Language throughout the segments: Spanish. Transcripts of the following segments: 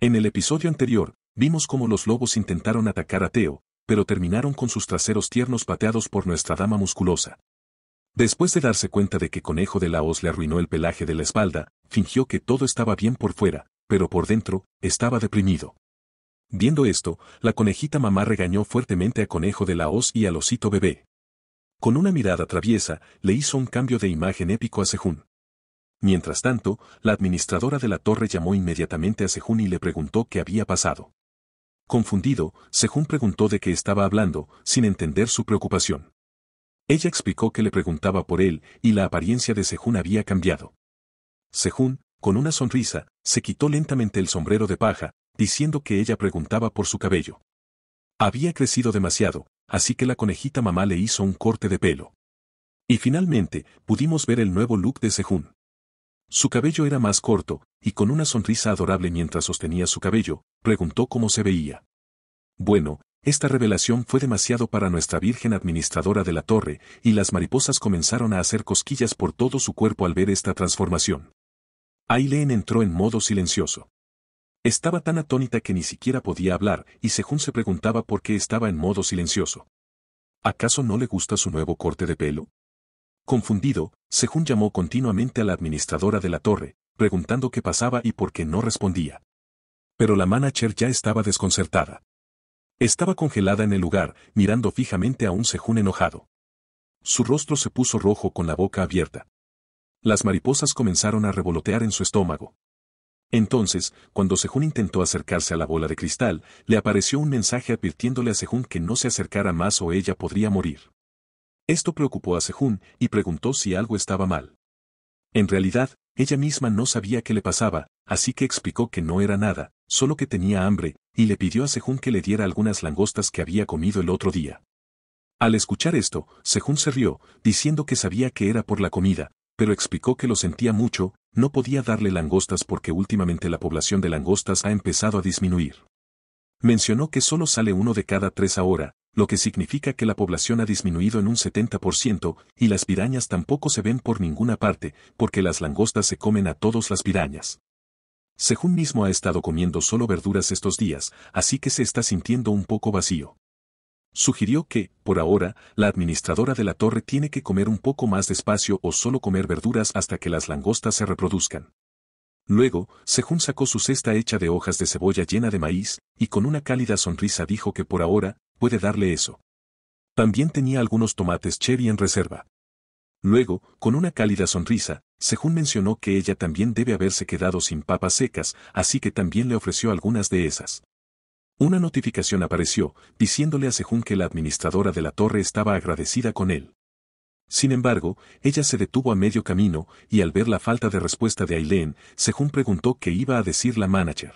En el episodio anterior, vimos cómo los lobos intentaron atacar a Teo, pero terminaron con sus traseros tiernos pateados por nuestra dama musculosa. Después de darse cuenta de que Conejo de la Hoz le arruinó el pelaje de la espalda, fingió que todo estaba bien por fuera, pero por dentro, estaba deprimido. Viendo esto, la conejita mamá regañó fuertemente a Conejo de la Hoz y al osito bebé. Con una mirada traviesa, le hizo un cambio de imagen épico a Sejun. Mientras tanto, la administradora de la torre llamó inmediatamente a Sejun y le preguntó qué había pasado. Confundido, Sejun preguntó de qué estaba hablando, sin entender su preocupación. Ella explicó que le preguntaba por él y la apariencia de Sejun había cambiado. Sejun, con una sonrisa, se quitó lentamente el sombrero de paja, diciendo que ella preguntaba por su cabello. Había crecido demasiado, así que la conejita mamá le hizo un corte de pelo. Y finalmente, pudimos ver el nuevo look de Sejun. Su cabello era más corto, y con una sonrisa adorable mientras sostenía su cabello, preguntó cómo se veía. Bueno, esta revelación fue demasiado para nuestra Virgen Administradora de la Torre, y las mariposas comenzaron a hacer cosquillas por todo su cuerpo al ver esta transformación. Aileen entró en modo silencioso. Estaba tan atónita que ni siquiera podía hablar, y según se preguntaba por qué estaba en modo silencioso. ¿Acaso no le gusta su nuevo corte de pelo? Confundido, Sejun llamó continuamente a la administradora de la torre, preguntando qué pasaba y por qué no respondía. Pero la manager ya estaba desconcertada. Estaba congelada en el lugar, mirando fijamente a un Sejun enojado. Su rostro se puso rojo con la boca abierta. Las mariposas comenzaron a revolotear en su estómago. Entonces, cuando Sejun intentó acercarse a la bola de cristal, le apareció un mensaje advirtiéndole a Sejun que no se acercara más o ella podría morir. Esto preocupó a Sejun y preguntó si algo estaba mal. En realidad, ella misma no sabía qué le pasaba, así que explicó que no era nada, solo que tenía hambre, y le pidió a Sejun que le diera algunas langostas que había comido el otro día. Al escuchar esto, Sejun se rió, diciendo que sabía que era por la comida, pero explicó que lo sentía mucho, no podía darle langostas porque últimamente la población de langostas ha empezado a disminuir. Mencionó que solo sale uno de cada tres ahora, lo que significa que la población ha disminuido en un 70% y las pirañas tampoco se ven por ninguna parte, porque las langostas se comen a todas las pirañas. Sejun mismo ha estado comiendo solo verduras estos días, así que se está sintiendo un poco vacío. Sugirió que, por ahora, la administradora de la torre tiene que comer un poco más despacio o solo comer verduras hasta que las langostas se reproduzcan. Luego, Sejun sacó su cesta hecha de hojas de cebolla llena de maíz, y con una cálida sonrisa dijo que por ahora, puede darle eso. También tenía algunos tomates cherry en reserva. Luego, con una cálida sonrisa, Sejun mencionó que ella también debe haberse quedado sin papas secas, así que también le ofreció algunas de esas. Una notificación apareció, diciéndole a Sejun que la administradora de la torre estaba agradecida con él. Sin embargo, ella se detuvo a medio camino, y al ver la falta de respuesta de Aileen, Sejun preguntó qué iba a decir la manager.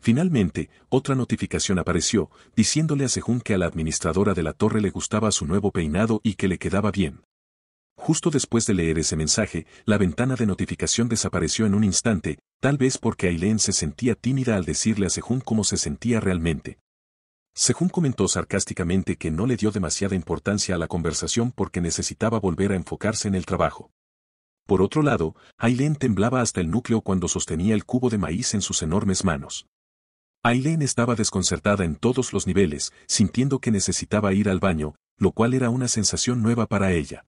Finalmente, otra notificación apareció, diciéndole a Sejun que a la administradora de la torre le gustaba su nuevo peinado y que le quedaba bien. Justo después de leer ese mensaje, la ventana de notificación desapareció en un instante, tal vez porque Aileen se sentía tímida al decirle a Sejun cómo se sentía realmente. Sejun comentó sarcásticamente que no le dio demasiada importancia a la conversación porque necesitaba volver a enfocarse en el trabajo. Por otro lado, Aileen temblaba hasta el núcleo cuando sostenía el cubo de maíz en sus enormes manos. Aileen estaba desconcertada en todos los niveles, sintiendo que necesitaba ir al baño, lo cual era una sensación nueva para ella.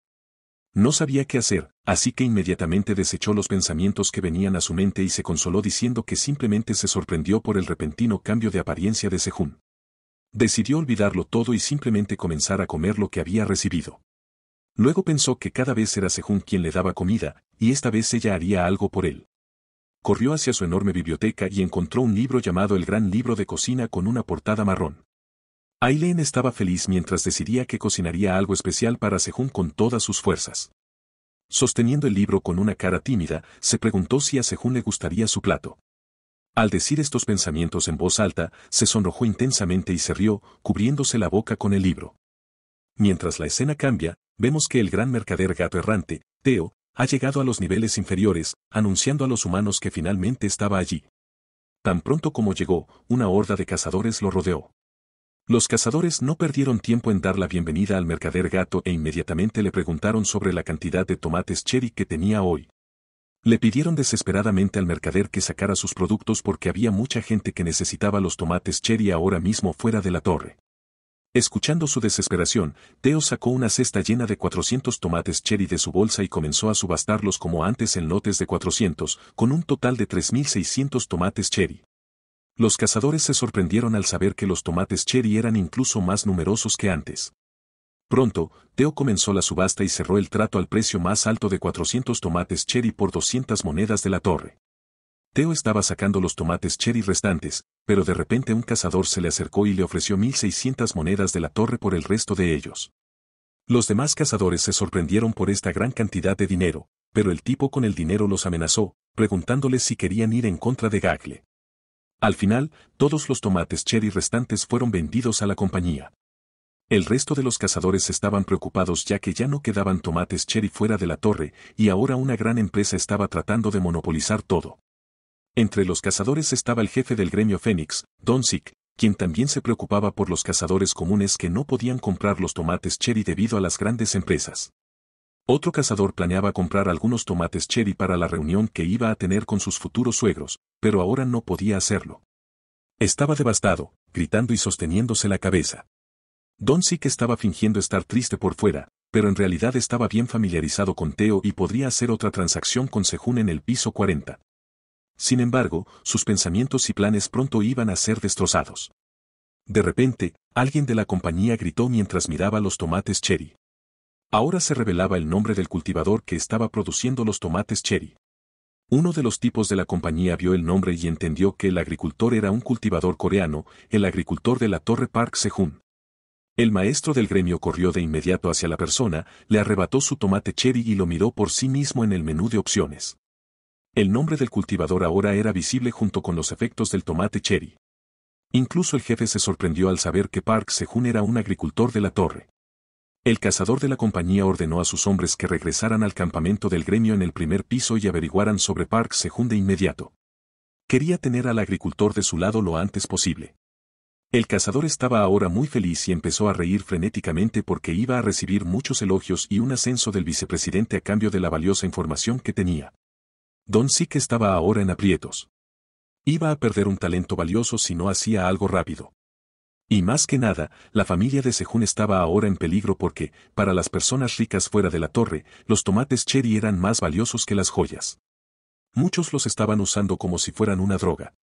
No sabía qué hacer, así que inmediatamente desechó los pensamientos que venían a su mente y se consoló diciendo que simplemente se sorprendió por el repentino cambio de apariencia de Sejun. Decidió olvidarlo todo y simplemente comenzar a comer lo que había recibido. Luego pensó que cada vez era Sejun quien le daba comida, y esta vez ella haría algo por él corrió hacia su enorme biblioteca y encontró un libro llamado El Gran Libro de Cocina con una portada marrón. Aileen estaba feliz mientras decidía que cocinaría algo especial para Sejun con todas sus fuerzas. Sosteniendo el libro con una cara tímida, se preguntó si a Sejun le gustaría su plato. Al decir estos pensamientos en voz alta, se sonrojó intensamente y se rió, cubriéndose la boca con el libro. Mientras la escena cambia, vemos que el gran mercader gato errante, Teo, ha llegado a los niveles inferiores, anunciando a los humanos que finalmente estaba allí. Tan pronto como llegó, una horda de cazadores lo rodeó. Los cazadores no perdieron tiempo en dar la bienvenida al mercader gato e inmediatamente le preguntaron sobre la cantidad de tomates cherry que tenía hoy. Le pidieron desesperadamente al mercader que sacara sus productos porque había mucha gente que necesitaba los tomates cherry ahora mismo fuera de la torre. Escuchando su desesperación, Teo sacó una cesta llena de 400 tomates cherry de su bolsa y comenzó a subastarlos como antes en lotes de 400, con un total de 3.600 tomates cherry. Los cazadores se sorprendieron al saber que los tomates cherry eran incluso más numerosos que antes. Pronto, Teo comenzó la subasta y cerró el trato al precio más alto de 400 tomates cherry por 200 monedas de la torre. Teo estaba sacando los tomates cherry restantes, pero de repente un cazador se le acercó y le ofreció 1.600 monedas de la torre por el resto de ellos. Los demás cazadores se sorprendieron por esta gran cantidad de dinero, pero el tipo con el dinero los amenazó, preguntándoles si querían ir en contra de Gagle. Al final, todos los tomates cherry restantes fueron vendidos a la compañía. El resto de los cazadores estaban preocupados ya que ya no quedaban tomates cherry fuera de la torre y ahora una gran empresa estaba tratando de monopolizar todo. Entre los cazadores estaba el jefe del gremio Fénix, Don Sick, quien también se preocupaba por los cazadores comunes que no podían comprar los tomates cherry debido a las grandes empresas. Otro cazador planeaba comprar algunos tomates cherry para la reunión que iba a tener con sus futuros suegros, pero ahora no podía hacerlo. Estaba devastado, gritando y sosteniéndose la cabeza. Don Sick estaba fingiendo estar triste por fuera, pero en realidad estaba bien familiarizado con Teo y podría hacer otra transacción con Sejun en el piso 40, sin embargo, sus pensamientos y planes pronto iban a ser destrozados. De repente, alguien de la compañía gritó mientras miraba los tomates cherry. Ahora se revelaba el nombre del cultivador que estaba produciendo los tomates cherry. Uno de los tipos de la compañía vio el nombre y entendió que el agricultor era un cultivador coreano, el agricultor de la Torre Park Sejun. El maestro del gremio corrió de inmediato hacia la persona, le arrebató su tomate cherry y lo miró por sí mismo en el menú de opciones. El nombre del cultivador ahora era visible junto con los efectos del tomate cherry. Incluso el jefe se sorprendió al saber que Park Sejun era un agricultor de la torre. El cazador de la compañía ordenó a sus hombres que regresaran al campamento del gremio en el primer piso y averiguaran sobre Park Sejun de inmediato. Quería tener al agricultor de su lado lo antes posible. El cazador estaba ahora muy feliz y empezó a reír frenéticamente porque iba a recibir muchos elogios y un ascenso del vicepresidente a cambio de la valiosa información que tenía. Don Sik estaba ahora en aprietos. Iba a perder un talento valioso si no hacía algo rápido. Y más que nada, la familia de Sejun estaba ahora en peligro porque, para las personas ricas fuera de la torre, los tomates cherry eran más valiosos que las joyas. Muchos los estaban usando como si fueran una droga.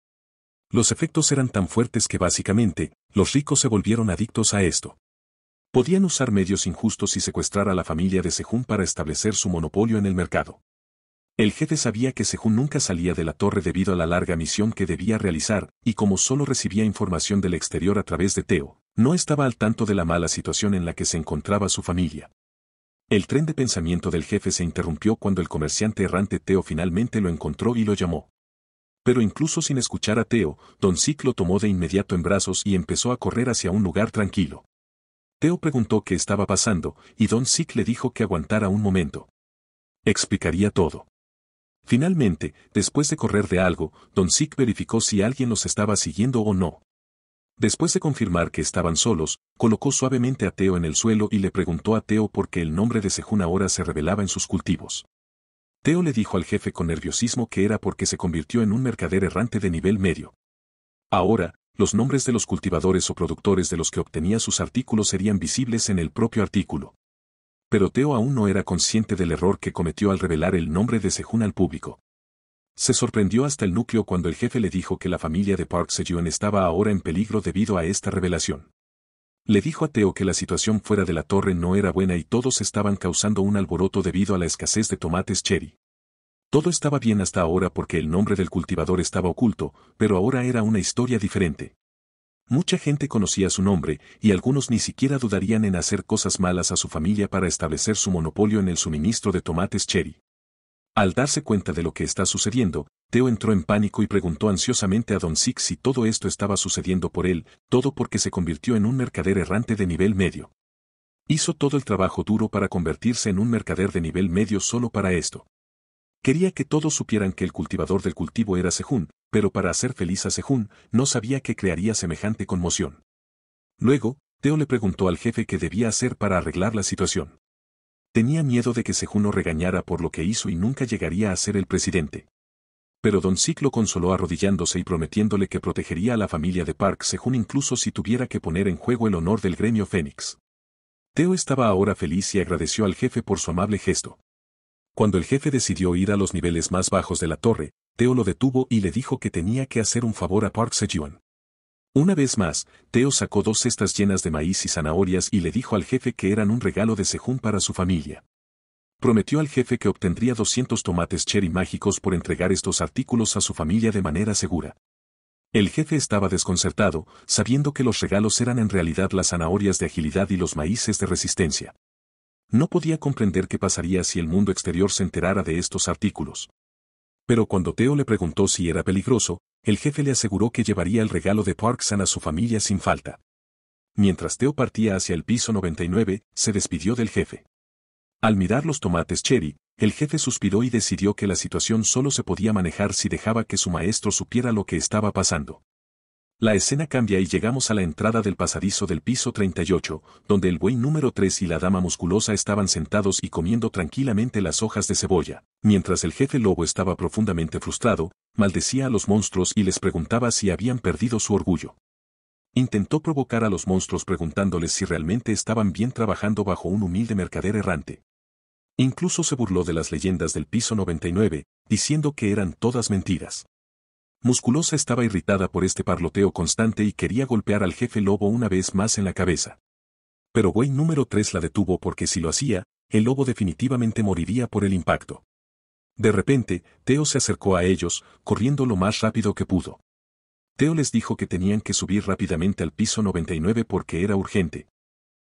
Los efectos eran tan fuertes que básicamente, los ricos se volvieron adictos a esto. Podían usar medios injustos y secuestrar a la familia de Sejun para establecer su monopolio en el mercado. El jefe sabía que Sejun nunca salía de la torre debido a la larga misión que debía realizar, y como solo recibía información del exterior a través de Teo, no estaba al tanto de la mala situación en la que se encontraba su familia. El tren de pensamiento del jefe se interrumpió cuando el comerciante errante Teo finalmente lo encontró y lo llamó. Pero incluso sin escuchar a Teo, Don Cic lo tomó de inmediato en brazos y empezó a correr hacia un lugar tranquilo. Teo preguntó qué estaba pasando, y Don Sik le dijo que aguantara un momento. Explicaría todo. Finalmente, después de correr de algo, Don Sick verificó si alguien los estaba siguiendo o no. Después de confirmar que estaban solos, colocó suavemente a Teo en el suelo y le preguntó a Teo por qué el nombre de Sejun ahora se revelaba en sus cultivos. Teo le dijo al jefe con nerviosismo que era porque se convirtió en un mercader errante de nivel medio. Ahora, los nombres de los cultivadores o productores de los que obtenía sus artículos serían visibles en el propio artículo pero Teo aún no era consciente del error que cometió al revelar el nombre de Sejun al público. Se sorprendió hasta el núcleo cuando el jefe le dijo que la familia de Park Sejun estaba ahora en peligro debido a esta revelación. Le dijo a Teo que la situación fuera de la torre no era buena y todos estaban causando un alboroto debido a la escasez de tomates cherry. Todo estaba bien hasta ahora porque el nombre del cultivador estaba oculto, pero ahora era una historia diferente. Mucha gente conocía su nombre, y algunos ni siquiera dudarían en hacer cosas malas a su familia para establecer su monopolio en el suministro de tomates cherry. Al darse cuenta de lo que está sucediendo, Teo entró en pánico y preguntó ansiosamente a Don Six si todo esto estaba sucediendo por él, todo porque se convirtió en un mercader errante de nivel medio. Hizo todo el trabajo duro para convertirse en un mercader de nivel medio solo para esto. Quería que todos supieran que el cultivador del cultivo era Sejun, pero para hacer feliz a Sejun, no sabía que crearía semejante conmoción. Luego, Teo le preguntó al jefe qué debía hacer para arreglar la situación. Tenía miedo de que Sejun lo regañara por lo que hizo y nunca llegaría a ser el presidente. Pero Don Ciclo lo consoló arrodillándose y prometiéndole que protegería a la familia de Park Sejun incluso si tuviera que poner en juego el honor del gremio Fénix. Teo estaba ahora feliz y agradeció al jefe por su amable gesto. Cuando el jefe decidió ir a los niveles más bajos de la torre, Teo lo detuvo y le dijo que tenía que hacer un favor a Park Sejuan. Una vez más, Teo sacó dos cestas llenas de maíz y zanahorias y le dijo al jefe que eran un regalo de Sejun para su familia. Prometió al jefe que obtendría 200 tomates cherry mágicos por entregar estos artículos a su familia de manera segura. El jefe estaba desconcertado, sabiendo que los regalos eran en realidad las zanahorias de agilidad y los maíces de resistencia. No podía comprender qué pasaría si el mundo exterior se enterara de estos artículos. Pero cuando Theo le preguntó si era peligroso, el jefe le aseguró que llevaría el regalo de Parksan a su familia sin falta. Mientras Theo partía hacia el piso 99, se despidió del jefe. Al mirar los tomates cherry, el jefe suspiró y decidió que la situación solo se podía manejar si dejaba que su maestro supiera lo que estaba pasando. La escena cambia y llegamos a la entrada del pasadizo del piso 38, donde el buey número 3 y la dama musculosa estaban sentados y comiendo tranquilamente las hojas de cebolla, mientras el jefe lobo estaba profundamente frustrado, maldecía a los monstruos y les preguntaba si habían perdido su orgullo. Intentó provocar a los monstruos preguntándoles si realmente estaban bien trabajando bajo un humilde mercader errante. Incluso se burló de las leyendas del piso 99, diciendo que eran todas mentiras. Musculosa estaba irritada por este parloteo constante y quería golpear al jefe lobo una vez más en la cabeza. Pero Güey número 3 la detuvo porque si lo hacía, el lobo definitivamente moriría por el impacto. De repente, Teo se acercó a ellos, corriendo lo más rápido que pudo. Teo les dijo que tenían que subir rápidamente al piso 99 porque era urgente.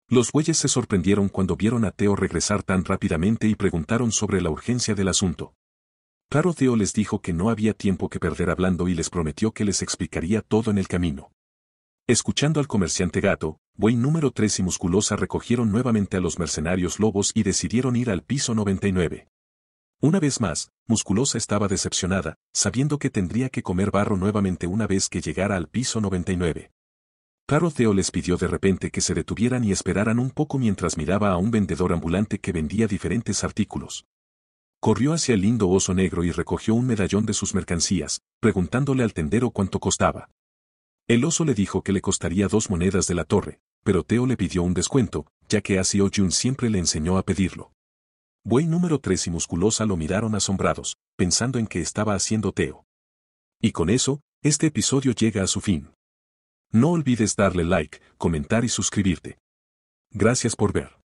Los bueyes se sorprendieron cuando vieron a Teo regresar tan rápidamente y preguntaron sobre la urgencia del asunto. Claro Theo les dijo que no había tiempo que perder hablando y les prometió que les explicaría todo en el camino. Escuchando al comerciante gato, Buey número 3 y Musculosa recogieron nuevamente a los mercenarios lobos y decidieron ir al piso 99. Una vez más, Musculosa estaba decepcionada, sabiendo que tendría que comer barro nuevamente una vez que llegara al piso 99. Claro Theo les pidió de repente que se detuvieran y esperaran un poco mientras miraba a un vendedor ambulante que vendía diferentes artículos corrió hacia el lindo oso negro y recogió un medallón de sus mercancías, preguntándole al tendero cuánto costaba. El oso le dijo que le costaría dos monedas de la torre, pero Teo le pidió un descuento, ya que así Jun siempre le enseñó a pedirlo. Buey número 3 y musculosa lo miraron asombrados, pensando en qué estaba haciendo Teo. Y con eso, este episodio llega a su fin. No olvides darle like, comentar y suscribirte. Gracias por ver.